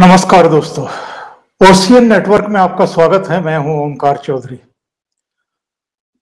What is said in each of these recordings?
नमस्कार दोस्तों ocean network में आपका स्वागत है मैं हूं ओमकार चौधरी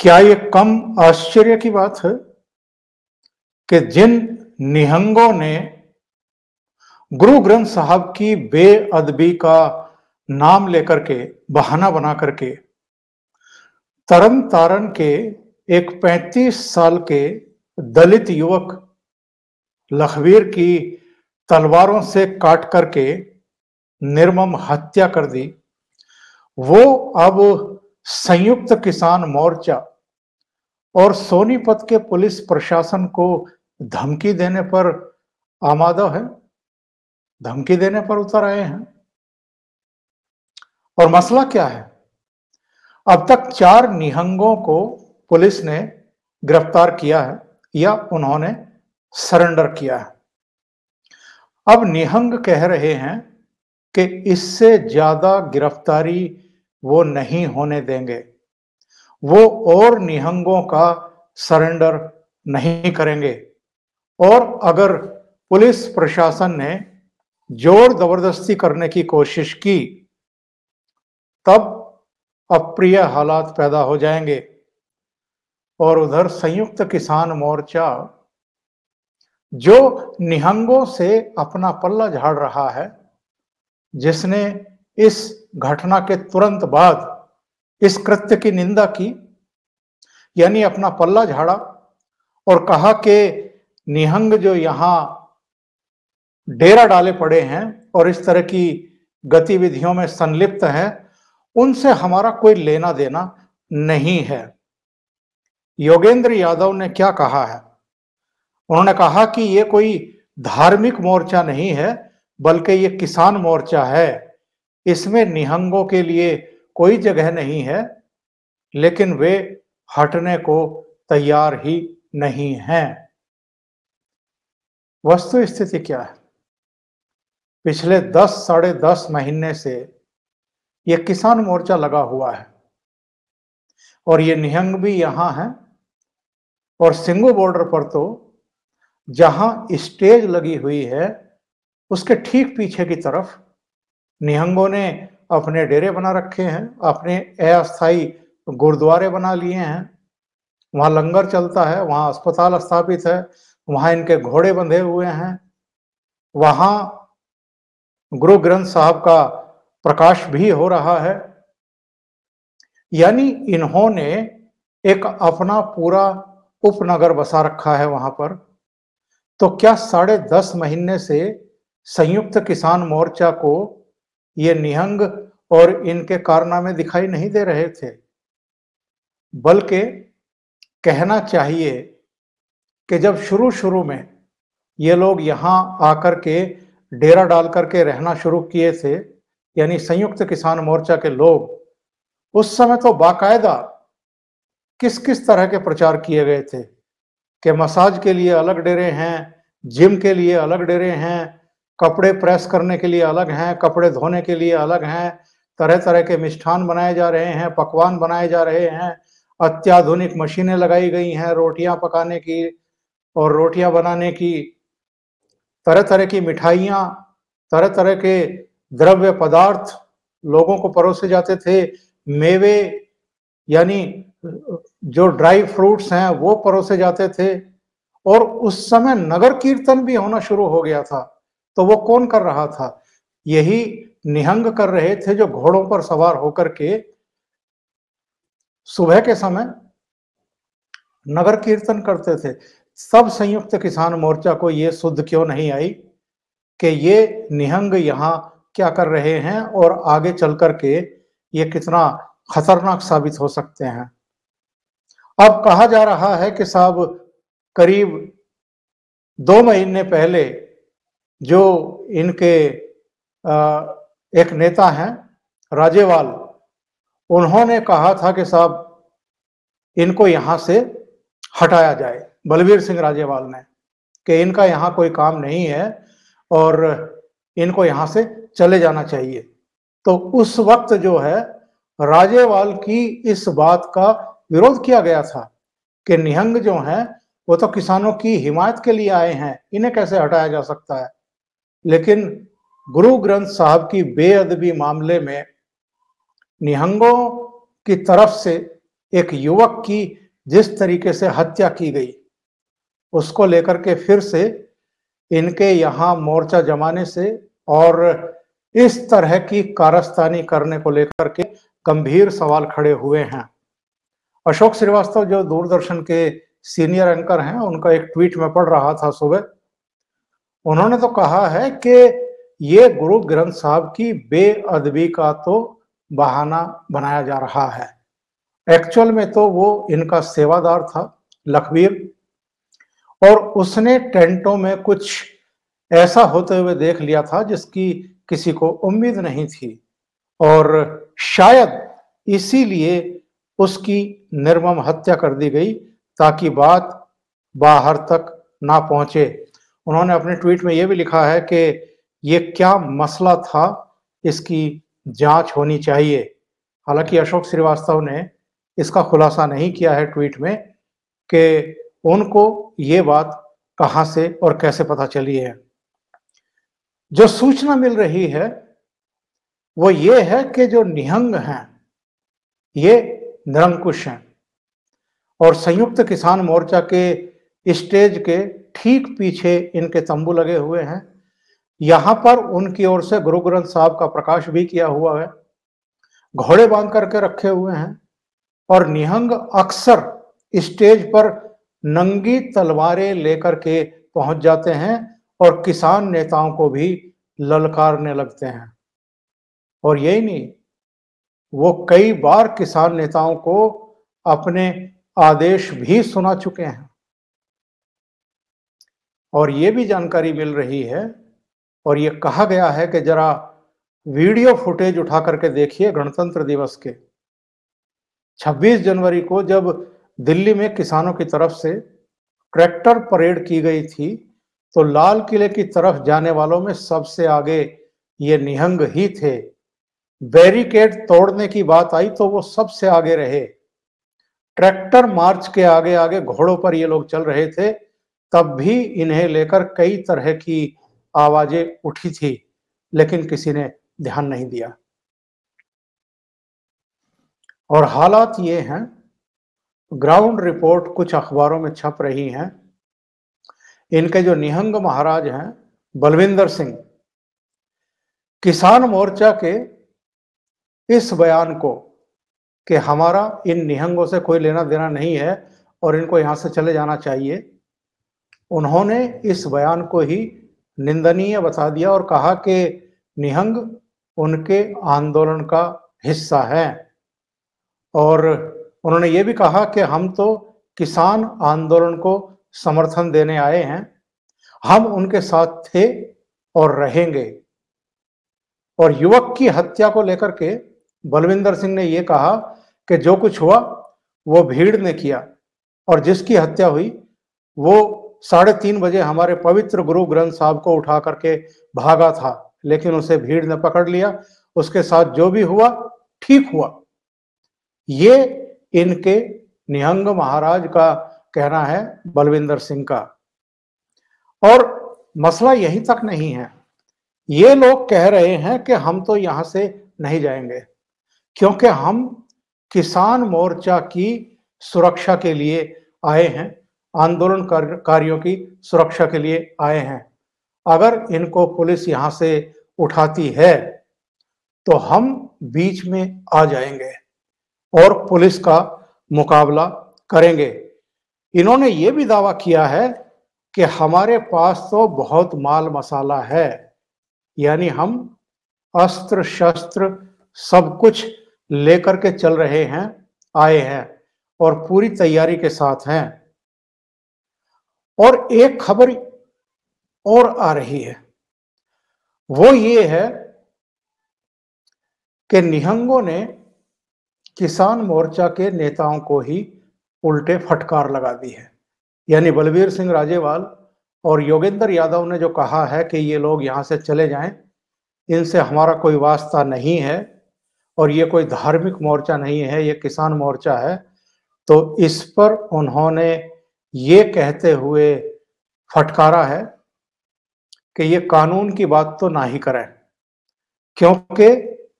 क्या ये कम आश्चर्य की बात है कि जिन निहंगों ने गुरु ग्रंथ साहब की बेअदबी का नाम लेकर के बहाना बना करके तरन तारण के एक 35 साल के दलित युवक लखवीर की तलवारों से काट करके निर्मम हत्या कर दी वो अब संयुक्त किसान मोर्चा और सोनीपत के पुलिस प्रशासन को धमकी देने पर आमादा है धमकी देने पर उतर आए हैं और मसला क्या है अब तक चार निहंगों को पुलिस ने गिरफ्तार किया है या उन्होंने सरेंडर किया है अब निहंग कह रहे हैं कि इससे ज्यादा गिरफ्तारी वो नहीं होने देंगे वो और निहंगों का सरेंडर नहीं करेंगे और अगर पुलिस प्रशासन ने जोर जबरदस्ती करने की कोशिश की तब अप्रिय हालात पैदा हो जाएंगे और उधर संयुक्त किसान मोर्चा जो निहंगों से अपना पल्ला झाड़ रहा है जिसने इस घटना के तुरंत बाद इस कृत्य की निंदा की यानी अपना पल्ला झाड़ा और कहा कि निहंग जो यहां डेरा डाले पड़े हैं और इस तरह की गतिविधियों में संलिप्त हैं उनसे हमारा कोई लेना देना नहीं है योगेंद्र यादव ने क्या कहा है उन्होंने कहा कि ये कोई धार्मिक मोर्चा नहीं है बल्कि ये किसान मोर्चा है इसमें निहंगों के लिए कोई जगह नहीं है लेकिन वे हटने को तैयार ही नहीं हैं वस्तु स्थिति क्या है पिछले दस साढ़े दस महीने से ये किसान मोर्चा लगा हुआ है और ये निहंग भी यहां है और सिंगू बॉर्डर पर तो जहां स्टेज लगी हुई है उसके ठीक पीछे की तरफ निहंगों ने अपने डेरे बना रखे हैं अपने अस्थायी गुरुद्वारे बना लिए हैं वहां लंगर चलता है वहां अस्पताल स्थापित है वहां इनके घोड़े बंधे हुए हैं वहां गुरु ग्रंथ साहब का प्रकाश भी हो रहा है यानी इन्होंने एक अपना पूरा उपनगर बसा रखा है वहां पर तो क्या साढ़े दस महीने से संयुक्त किसान मोर्चा को ये निहंग और इनके कारनामे दिखाई नहीं दे रहे थे बल्कि कहना चाहिए कि जब शुरू शुरू में ये लोग यहाँ आकर के डेरा डाल करके रहना शुरू किए थे यानी संयुक्त किसान मोर्चा के लोग उस समय तो बाकायदा किस किस तरह के प्रचार किए गए थे कि मसाज के लिए अलग डेरे हैं जिम के लिए अलग डेरे हैं कपड़े प्रेस करने के लिए अलग हैं कपड़े धोने के लिए अलग हैं तरह तरह के मिष्ठान बनाए जा रहे हैं पकवान बनाए जा रहे हैं अत्याधुनिक मशीनें लगाई गई हैं रोटियां पकाने की और रोटियां बनाने की तरह तरह की मिठाइयाँ तरह तरह के द्रव्य पदार्थ लोगों को परोसे जाते थे मेवे यानी जो ड्राई फ्रूट्स हैं वो परोसे जाते थे और उस समय नगर कीर्तन भी होना शुरू हो गया था तो वो कौन कर रहा था यही निहंग कर रहे थे जो घोड़ों पर सवार होकर के सुबह के समय नगर कीर्तन करते थे सब संयुक्त किसान मोर्चा को ये शुद्ध क्यों नहीं आई कि ये निहंग यहां क्या कर रहे हैं और आगे चल करके ये कितना खतरनाक साबित हो सकते हैं अब कहा जा रहा है कि साहब करीब दो महीने पहले जो इनके एक नेता हैं राजेवाल उन्होंने कहा था कि साहब इनको यहाँ से हटाया जाए बलवीर सिंह राजेवाल ने कि इनका यहाँ कोई काम नहीं है और इनको यहां से चले जाना चाहिए तो उस वक्त जो है राजेवाल की इस बात का विरोध किया गया था कि निहंग जो है वो तो किसानों की हिमायत के लिए आए हैं इन्हें कैसे हटाया जा सकता है लेकिन गुरु ग्रंथ साहब की बेअदबी मामले में निहंगों की तरफ से एक युवक की जिस तरीके से हत्या की गई उसको लेकर के फिर से इनके यहाँ मोर्चा जमाने से और इस तरह की कारस्तानी करने को लेकर के गंभीर सवाल खड़े हुए हैं अशोक श्रीवास्तव जो दूरदर्शन के सीनियर एंकर हैं उनका एक ट्वीट में पढ़ रहा था सुबह उन्होंने तो कहा है कि ये गुरु ग्रंथ साहब की बेअदबी का तो बहाना बनाया जा रहा है एक्चुअल में तो वो इनका सेवादार था लखवीर और उसने टेंटों में कुछ ऐसा होते हुए देख लिया था जिसकी किसी को उम्मीद नहीं थी और शायद इसीलिए उसकी निर्मम हत्या कर दी गई ताकि बात बाहर तक ना पहुंचे उन्होंने अपने ट्वीट में यह भी लिखा है कि ये क्या मसला था इसकी जांच होनी चाहिए हालांकि अशोक श्रीवास्तव ने इसका खुलासा नहीं किया है ट्वीट में कि उनको ये बात कहां से और कैसे पता चली है जो सूचना मिल रही है वो ये है कि जो निहंग हैं ये निरंकुश हैं और संयुक्त किसान मोर्चा के स्टेज के ठीक पीछे इनके तंबू लगे हुए हैं यहां पर उनकी ओर से गुरु ग्रंथ साहब का प्रकाश भी किया हुआ है घोड़े बांध करके रखे हुए हैं और निहंग अक्सर स्टेज पर नंगी तलवारें लेकर के पहुंच जाते हैं और किसान नेताओं को भी ललकारने लगते हैं और यही नहीं वो कई बार किसान नेताओं को अपने आदेश भी सुना चुके हैं और ये भी जानकारी मिल रही है और ये कहा गया है कि जरा वीडियो फुटेज उठा करके देखिए गणतंत्र दिवस के 26 जनवरी को जब दिल्ली में किसानों की तरफ से ट्रैक्टर परेड की गई थी तो लाल किले की तरफ जाने वालों में सबसे आगे ये निहंग ही थे बैरिकेड तोड़ने की बात आई तो वो सबसे आगे रहे ट्रैक्टर मार्च के आगे आगे घोड़ों पर ये लोग चल रहे थे तब भी इन्हें लेकर कई तरह की आवाजें उठी थी लेकिन किसी ने ध्यान नहीं दिया और हालात ये हैं ग्राउंड रिपोर्ट कुछ अखबारों में छप रही हैं इनके जो निहंग महाराज हैं बलविंदर सिंह किसान मोर्चा के इस बयान को कि हमारा इन निहंगों से कोई लेना देना नहीं है और इनको यहां से चले जाना चाहिए उन्होंने इस बयान को ही निंदनीय बता दिया और कहा कि निहंग उनके आंदोलन का हिस्सा है और उन्होंने ये भी कहा कि हम तो किसान आंदोलन को समर्थन देने आए हैं हम उनके साथ थे और रहेंगे और युवक की हत्या को लेकर के बलविंदर सिंह ने यह कहा कि जो कुछ हुआ वो भीड़ ने किया और जिसकी हत्या हुई वो साढ़े तीन बजे हमारे पवित्र गुरु ग्रंथ साहब को उठा करके भागा था लेकिन उसे भीड़ ने पकड़ लिया उसके साथ जो भी हुआ ठीक हुआ ये इनके निहंग महाराज का कहना है बलविंदर सिंह का और मसला यहीं तक नहीं है ये लोग कह रहे हैं कि हम तो यहां से नहीं जाएंगे क्योंकि हम किसान मोर्चा की सुरक्षा के लिए आए हैं आंदोलन आंदोलनकारियों की सुरक्षा के लिए आए हैं अगर इनको पुलिस यहां से उठाती है तो हम बीच में आ जाएंगे और पुलिस का मुकाबला करेंगे इन्होंने ये भी दावा किया है कि हमारे पास तो बहुत माल मसाला है यानी हम अस्त्र शस्त्र सब कुछ लेकर के चल रहे हैं आए हैं और पूरी तैयारी के साथ हैं और एक खबर और आ रही है वो ये है कि निहंगों ने किसान मोर्चा के नेताओं को ही उल्टे फटकार लगा दी है यानी बलबीर सिंह राजेवाल और योगेंद्र यादव ने जो कहा है कि ये लोग यहां से चले जाएं इनसे हमारा कोई वास्ता नहीं है और ये कोई धार्मिक मोर्चा नहीं है ये किसान मोर्चा है तो इस पर उन्होंने ये कहते हुए फटकारा है कि ये कानून की बात तो ना ही करें क्योंकि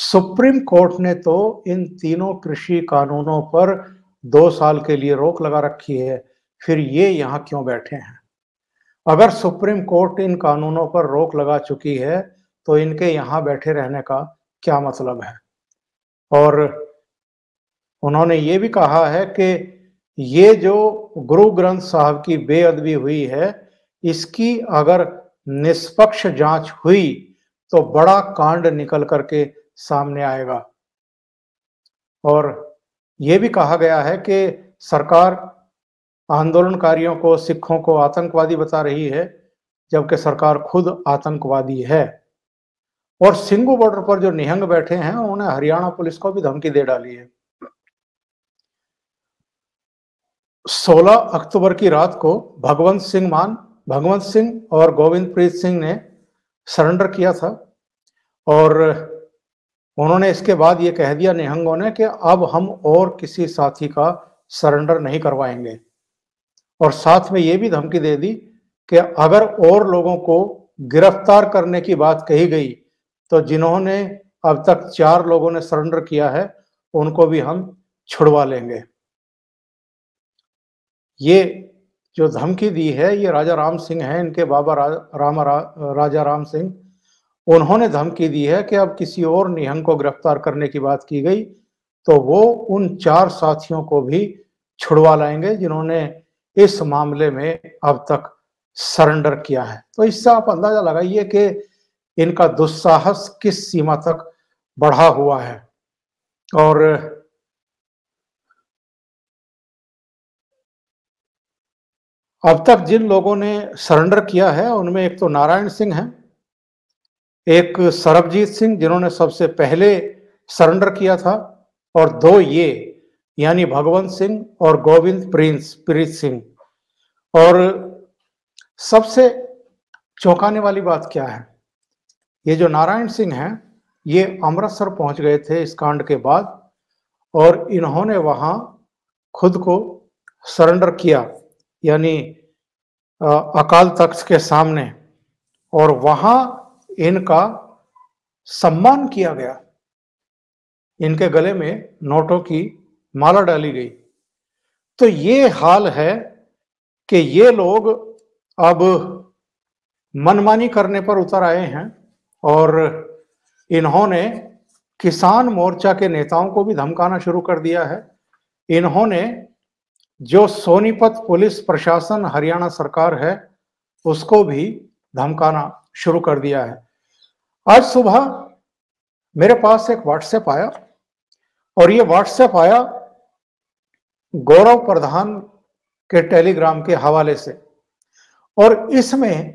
सुप्रीम कोर्ट ने तो इन तीनों कृषि कानूनों पर दो साल के लिए रोक लगा रखी है फिर ये यहाँ क्यों बैठे हैं अगर सुप्रीम कोर्ट इन कानूनों पर रोक लगा चुकी है तो इनके यहां बैठे रहने का क्या मतलब है और उन्होंने ये भी कहा है कि ये जो गुरु ग्रंथ साहब की बेअदबी हुई है इसकी अगर निष्पक्ष जांच हुई तो बड़ा कांड निकल करके सामने आएगा और ये भी कहा गया है कि सरकार आंदोलनकारियों को सिखों को आतंकवादी बता रही है जबकि सरकार खुद आतंकवादी है और सिंगू बॉर्डर पर जो निहंग बैठे हैं उन्होंने हरियाणा पुलिस को भी धमकी दे डाली है 16 अक्टूबर की रात को भगवंत सिंह मान भगवंत सिंह और गोविंद प्रीत सिंह ने सरेंडर किया था और उन्होंने इसके बाद ये कह दिया निहंगों ने कि अब हम और किसी साथी का सरेंडर नहीं करवाएंगे और साथ में ये भी धमकी दे दी कि अगर और लोगों को गिरफ्तार करने की बात कही गई तो जिन्होंने अब तक चार लोगों ने सरेंडर किया है उनको भी हम छुड़वा लेंगे ये जो धमकी दी है ये राजा राम सिंह हैं इनके बाबा रा, राम रा, राजा राम सिंह उन्होंने धमकी दी है कि अब किसी और निहंग को गिरफ्तार करने की बात की गई तो वो उन चार साथियों को भी छुड़वा लाएंगे जिन्होंने इस मामले में अब तक सरेंडर किया है तो इससे आप अंदाजा लगाइए कि इनका दुस्साहस किस सीमा तक बढ़ा हुआ है और अब तक जिन लोगों ने सरेंडर किया है उनमें एक तो नारायण सिंह है एक सरबजीत सिंह जिन्होंने सबसे पहले सरेंडर किया था और दो ये यानी भगवंत सिंह और गोविंद प्रिंस प्रीत सिंह और सबसे चौंकाने वाली बात क्या है ये जो नारायण सिंह हैं ये अमृतसर पहुंच गए थे इस कांड के बाद और इन्होंने वहां खुद को सरेंडर किया यानी अकाल तख्त के सामने और वहां इनका सम्मान किया गया इनके गले में नोटों की माला डाली गई तो ये हाल है कि ये लोग अब मनमानी करने पर उतर आए हैं और इन्होंने किसान मोर्चा के नेताओं को भी धमकाना शुरू कर दिया है इन्होंने जो सोनीपत पुलिस प्रशासन हरियाणा सरकार है उसको भी धमकाना शुरू कर दिया है आज सुबह मेरे पास एक व्हाट्सएप आया और ये व्हाट्सएप आया गौरव प्रधान के टेलीग्राम के हवाले से और इसमें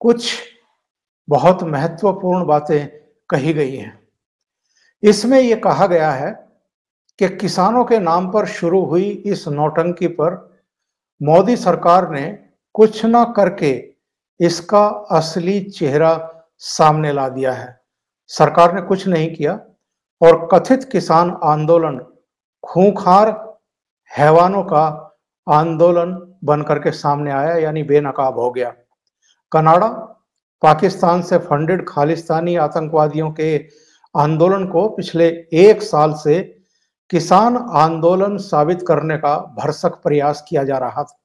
कुछ बहुत महत्वपूर्ण बातें कही गई हैं इसमें यह कहा गया है कि किसानों के नाम पर शुरू हुई इस नौटंकी पर मोदी सरकार ने कुछ ना करके इसका असली चेहरा सामने ला दिया है सरकार ने कुछ नहीं किया और कथित किसान आंदोलन खूंखार हैवानों का आंदोलन बनकर के सामने आया यानी बेनकाब हो गया कनाडा पाकिस्तान से फंडेड खालिस्तानी आतंकवादियों के आंदोलन को पिछले एक साल से किसान आंदोलन साबित करने का भरसक प्रयास किया जा रहा था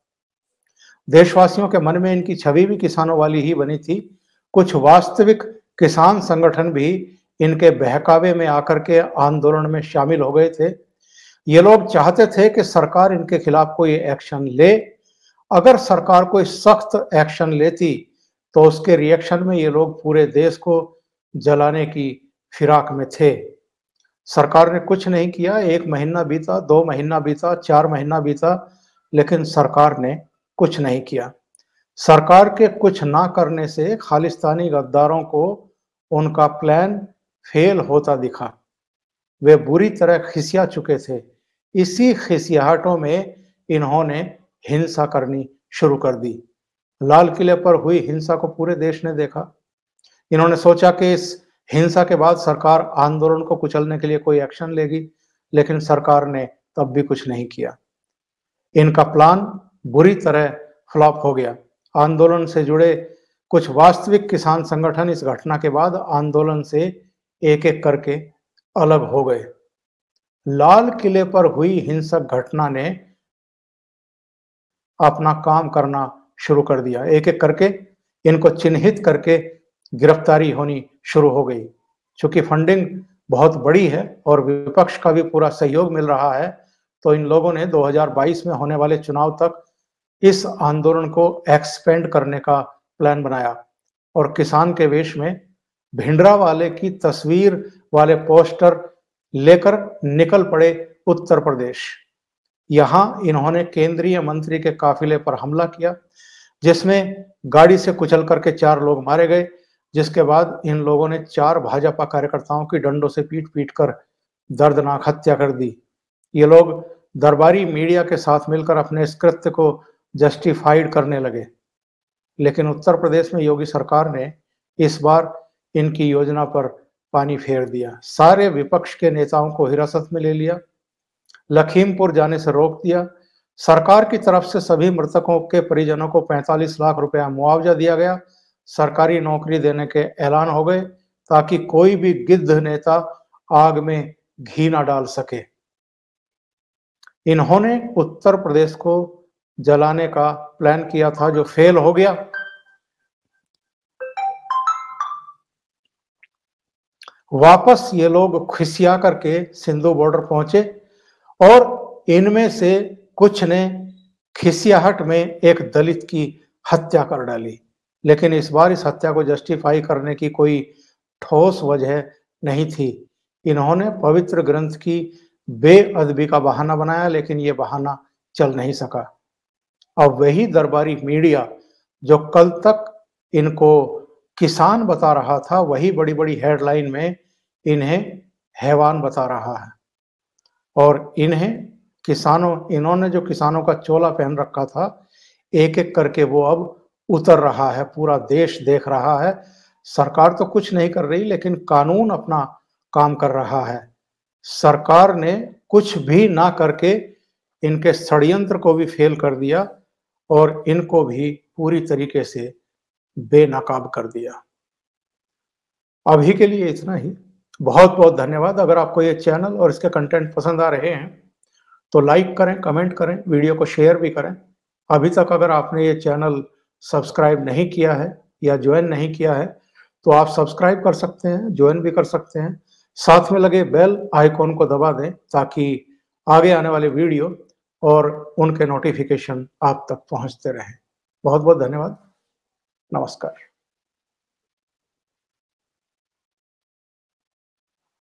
देशवासियों के मन में इनकी छवि भी किसानों वाली ही बनी थी कुछ वास्तविक किसान संगठन भी इनके बहकावे में आकर के आंदोलन में शामिल हो गए थे ये लोग चाहते थे कि सरकार इनके खिलाफ कोई एक्शन ले अगर सरकार कोई सख्त एक्शन लेती तो उसके रिएक्शन में ये लोग पूरे देश को जलाने की फिराक में थे सरकार ने कुछ नहीं किया एक महीना बीता दो महीना बीता चार महीना बीता लेकिन सरकार ने कुछ नहीं किया सरकार के कुछ ना करने से खालिस्तानी गद्दारों को उनका प्लान फेल होता दिखा वे बुरी तरह खिसिया चुके थे इसी खिसियाहटों में इन्होंने हिंसा करनी शुरू कर दी लाल किले पर हुई हिंसा को पूरे देश ने देखा इन्होंने सोचा कि इस हिंसा के बाद सरकार आंदोलन को कुचलने के लिए कोई एक्शन लेगी लेकिन सरकार ने तब भी कुछ नहीं किया इनका प्लान बुरी तरह फ्लॉप हो गया आंदोलन से जुड़े कुछ वास्तविक किसान संगठन इस घटना के बाद आंदोलन से एक एक करके अलग हो गए लाल किले पर हुई हिंसक घटना ने अपना काम करना शुरू कर दिया एक एक करके इनको चिन्हित करके गिरफ्तारी होनी शुरू हो गई चूंकि फंडिंग बहुत बड़ी है और विपक्ष का भी पूरा सहयोग मिल रहा है तो इन लोगों ने 2022 में होने वाले चुनाव तक इस आंदोलन को एक्सपेंड करने का प्लान बनाया और किसान के वेश में भिंडरा वाले की तस्वीर वाले पोस्टर लेकर निकल पड़े उत्तर प्रदेश यहां इन्होंने केंद्रीय मंत्री के काफिले पर हमला किया जिसमें गाड़ी से कुचल करके चार लोग मारे गए जिसके बाद इन लोगों ने चार भाजपा कार्यकर्ताओं की डंडों से पीट पीट कर दर्दनाक हत्या कर दी ये लोग दरबारी मीडिया के साथ मिलकर अपने इस कृत्य को जस्टिफाइड करने लगे लेकिन उत्तर प्रदेश में योगी सरकार ने इस बार इनकी योजना पर पानी फेर दिया सारे विपक्ष के नेताओं को हिरासत में ले लिया लखीमपुर जाने से रोक दिया सरकार की तरफ से सभी मृतकों के परिजनों को 45 लाख रुपया मुआवजा दिया गया सरकारी नौकरी देने के ऐलान हो गए ताकि कोई भी गिद्ध नेता आग में घी ना डाल सके इन्होंने उत्तर प्रदेश को जलाने का प्लान किया था जो फेल हो गया वापस ये लोग खुसिया करके सिंधु बॉर्डर पहुंचे और इनमें से कुछ ने खिसियाहट में एक दलित की हत्या कर डाली लेकिन इस बार इस हत्या को जस्टिफाई करने की कोई ठोस वजह नहीं थी इन्होंने पवित्र ग्रंथ की बेअदबी का बहाना बनाया लेकिन ये बहाना चल नहीं सका अब वही दरबारी मीडिया जो कल तक इनको किसान बता रहा था वही बड़ी बड़ी हेडलाइन में इन्हें हैवान बता रहा है और इन्हें किसानों इन्होंने जो किसानों का चोला पहन रखा था एक एक करके वो अब उतर रहा है पूरा देश देख रहा है सरकार तो कुछ नहीं कर रही लेकिन कानून अपना काम कर रहा है सरकार ने कुछ भी ना करके इनके षडयंत्र को भी फेल कर दिया और इनको भी पूरी तरीके से बेनकाब कर दिया अभी के लिए इतना ही बहुत बहुत धन्यवाद अगर आपको ये चैनल और इसके कंटेंट पसंद आ रहे हैं तो लाइक करें कमेंट करें वीडियो को शेयर भी करें अभी तक अगर आपने ये चैनल सब्सक्राइब नहीं किया है या ज्वाइन नहीं किया है तो आप सब्सक्राइब कर सकते हैं ज्वाइन भी कर सकते हैं साथ में लगे बेल आइकॉन को दबा दें ताकि आगे आने वाले वीडियो और उनके नोटिफिकेशन आप तक पहुंचते रहें बहुत बहुत धन्यवाद नमस्कार